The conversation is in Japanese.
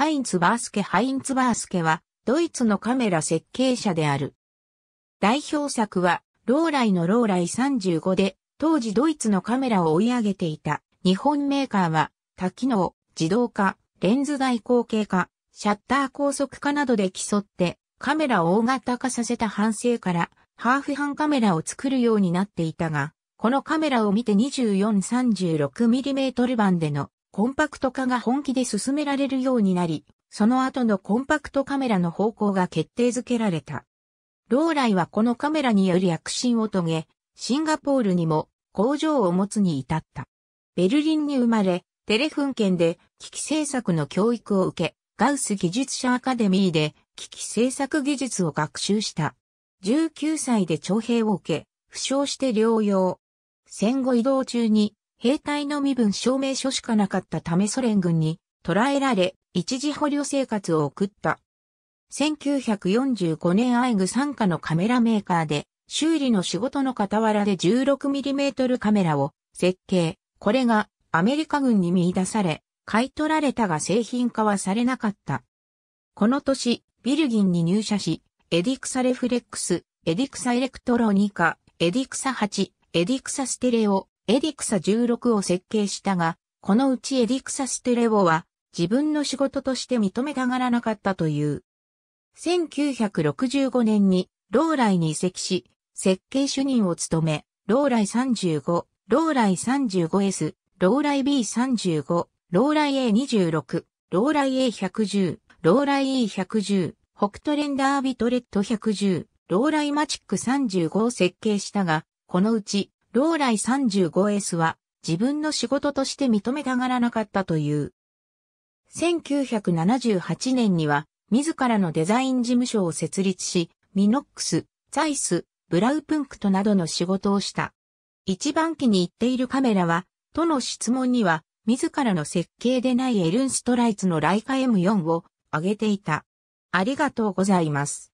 ハインツ・バースケ・ハインツ・バースケは、ドイツのカメラ設計者である。代表作は、ローライのローライ35で、当時ドイツのカメラを追い上げていた、日本メーカーは、多機能、自動化、レンズ代光景化、シャッター高速化などで競って、カメラを大型化させた反省から、ハーフハンカメラを作るようになっていたが、このカメラを見て 2436mm 版でのコンパクト化が本気で進められるようになり、その後のコンパクトカメラの方向が決定づけられた。ローライはこのカメラによる躍進を遂げ、シンガポールにも工場を持つに至った。ベルリンに生まれ、テレフン県で機器製作の教育を受け、ガウス技術者アカデミーで機器製作技術を学習した。19歳で徴兵を受け、負傷して療養。戦後移動中に兵隊の身分証明書しかなかったためソ連軍に捕らえられ、一時捕虜生活を送った。1945年アイグ参加のカメラメーカーで、修理の仕事の傍らで 16mm カメラを設計。これがアメリカ軍に見出され、買い取られたが製品化はされなかった。この年、ビルギンに入社し、エディクサレフレックス、エディクサエレクトロニカ、エディクサ8、エディクサステレオ、エディクサ16を設計したが、このうちエディクサステレオは自分の仕事として認めたがらなかったという。1965年にローライに移籍し、設計主任を務め、ローライ35、ローライ 35S、ローライ B35、ローライ A26、ローライ A110、ローライ E110、北トレンダービトレット110、ローライマチック35を設計したが、このうちローライ 35S は自分の仕事として認めたがらなかったという。1978年には自らのデザイン事務所を設立し、ミノックス、ザイス、ブラウプンクトなどの仕事をした。一番機に入っているカメラは、との質問には、自らの設計でないエルンストライツのライカ M4 を挙げていた。ありがとうございます。